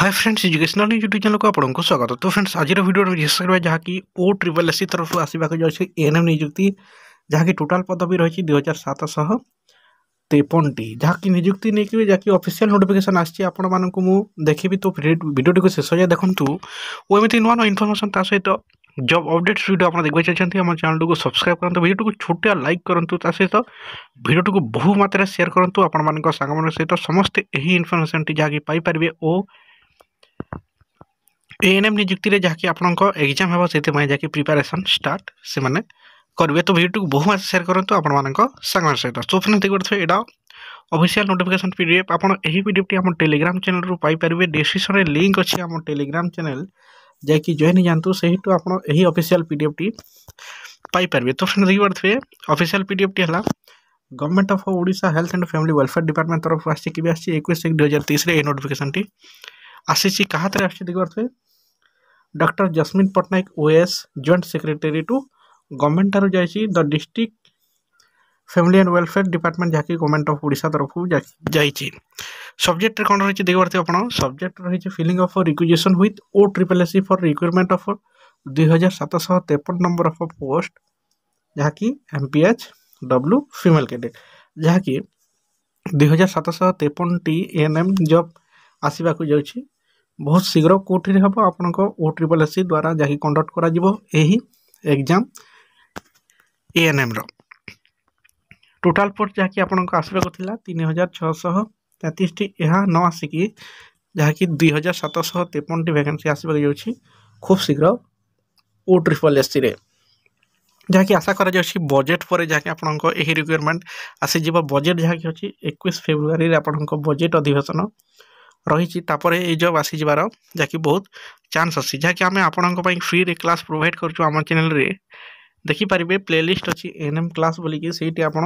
हाय friends educational YouTube channel को आपंक स्वागत तो फ्रेंड्स आज भिडियो विशेष करेंगे जहाँ कि ओ ट्रिपल एस सी तरफ आसवाक जाए एन एम निजुक्ति जहाँकि टोटाल पदवी रही दुई हजार सतशह तेपन टी जहाँकि निजुक्ति नहीं जहाँकि अफिसील नोटिकेसन आपण मूँ देखी तो भिडियो शेष जाए देखो वो एमती नुआ नुआ इनफर्मेशन ता सहित जब अपडेट्स भिडियो आप देखा चाहते हैं चैनल को सब्सक्राइब करते भिडियो को छोटिया लाइक करूँ ता सहित भिडियोट को बहुमत सेयर करूँ आपण मान सहित समस्ते ही इनफर्मेशन टी जहाँकि पारे और ଏଏନ୍ଏମ୍ ନିଯୁକ୍ତିରେ ଯାହାକି ଆପଣଙ୍କ ଏକ୍ଜାମ୍ ହେବ ସେଥିପାଇଁ ଯାହାକି ପ୍ରିପାରେସନ୍ ଷ୍ଟାର୍ଟ ସେମାନେ କରିବେ ତ ଭିଡ଼ିଓଟିକୁ ବହୁ ମାସ ସେୟାର କରନ୍ତୁ ଆପଣମାନଙ୍କ ସାଙ୍ଗମାନଙ୍କ ସହିତ ସୋ ଫ୍ରେଣ୍ଡ୍ ଦେଖିପାରୁଥିବେ ଏଇଟା official notification P D F ଆପଣ ଏହି ପି ଡି ଏଫ୍ଟି ଆମ ଟେଲିଗ୍ରାମ୍ ଚ୍ୟାନେଲ୍ରୁ ପାଇପାରିବେ ଡିସ୍କ୍ରିପ୍ସନ୍ରେ ଲିଙ୍କ୍ ଅଛି ଆମ ଟେଲିଗ୍ରାମ୍ ଚ୍ୟାନେଲ୍ ଯାଇକି ଜଏନ୍ ହେଇଯାଆନ୍ତୁ ସେଇଠୁ ଆପଣ ଏହି ଅଫିସିଆଲ୍ ପି ଡି ଏଫ୍ଟି ପାଇପାରିବେ ତ ଫ୍ରେଣ୍ଡ୍ ଦେଖିପାରୁଥିବେ ଅଫିସିଆଲ୍ ପି ଡି ଏଫ୍ଟି ହେଲା government of Odisha health and family welfare department ତରଫରୁ ଆସିଛି କେବେ ଆସିଛି ଏକୋଇଶ ଏକ ଦୁଇ ହଜାର ତେଇଶରେ ଏହି ନୋଟିଫିକେସନ୍ଟି ଆସିଛି କାହା ଥରେ ଆସିଛି ଦେଖିପାରୁଥିବେ doctor Jasmine Patnaik OS joint secretary to government ঠার যাই the district family and welfare department যাকে গভর্নমেন্ট অফ ওড়শা তরফ যাই সবজেক্টরে কোণ রয়েছে দেখিপারে আপনার সবজেক্ট রয়েছে filling of requisition with O triple SC for requirement of দুই হাজার সাতশহ তেপন নম্বর অফ পোস্ট যা কি MPH H W female candidate কি দুই হাজার সাতশহ তেপনটি এএনএম জব আসবাক যাচ্ছি ବହୁତ ଶୀଘ୍ର କେଉଁଠିରେ ହେବ ଆପଣଙ୍କ ଓ ଟ୍ରିପଲ୍ ଏସ୍ ସି ଦ୍ୱାରା ଯାହାକି କଣ୍ଡକ୍ଟ କରାଯିବ ଏହି ଏକ୍ଜାମ୍ ଏଏନ୍ଏମ୍ର ଟୋଟାଲ୍ ପୋଷ୍ଟ ଯାହାକି ଆପଣଙ୍କ ଆସିବାକୁ ଥିଲା ତିନି ହଜାର ଛଅଶହ ତେତିଶଟି ଏହା ନ ଆସିକି ଯାହାକି ଦୁଇ ହଜାର ସାତଶହ ତେପନଟି ଭ୍ୟାକେନ୍ସି ଆସିବାକୁ ଯାଉଛି ଖୁବ୍ ଶୀଘ୍ର ଓ ଟ୍ରିପଲ୍ ଏସ୍ ସିରେ ଯାହାକି ଆଶା କରାଯାଉଛି ବଜେଟ୍ ପରେ ଯାହାକି ଆପଣଙ୍କ ଏହି ରିକ୍ୱାରମେଣ୍ଟ ଆସିଯିବ ବଜେଟ୍ ଯାହାକି ଅଛି ଏକୋଇଶ ଫେବୃଆରୀରେ ଆପଣଙ୍କ ବଜେଟ୍ ଅଧିବେଶନ ରହିଛି ତାପରେ ଏଇ ଜବ୍ ଆସିଯିବାର ଯାହାକି ବହୁତ ଚାନ୍ସ ଅଛି ଯାହାକି ଆମେ ଆପଣଙ୍କ ପାଇଁ ଫ୍ରିରେ କ୍ଲାସ୍ ପ୍ରୋଭାଇଡ଼ କରୁଛୁ ଆମ ଚ୍ୟାନେଲ୍ରେ ଦେଖିପାରିବେ ପ୍ଲେଲିଷ୍ଟ ଅଛି ଏନ୍ ଏମ୍ କ୍ଲାସ୍ ବୋଲିକି ସେଇଠି ଆପଣ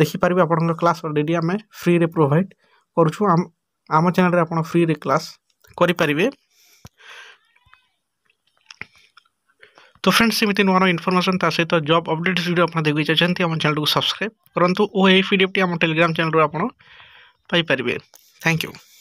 ଦେଖିପାରିବେ ଆପଣଙ୍କ କ୍ଲାସ୍ ଅଲରେଡ଼ି ଆମେ ଫ୍ରିରେ ପ୍ରୋଭାଇଡ଼ କରୁଛୁ ଆମ ଚ୍ୟାନେଲ୍ରେ ଆପଣ ଫ୍ରିରେ କ୍ଲାସ୍ କରିପାରିବେ তো ফ্রেন্ডস এমনি নূন ইনফরমেশন তা সহ জব অপডেটস ভিডিও আপনার দেখতে চাইছেন আমার চ্যানেলটি সবসক্রাইব করতু ও এই পিডিএফটি আমার টেলিগ্রাম চ্যানেল আপনার ପାଇପାରିବେ ଥ୍ୟାଙ୍କ ୟୁ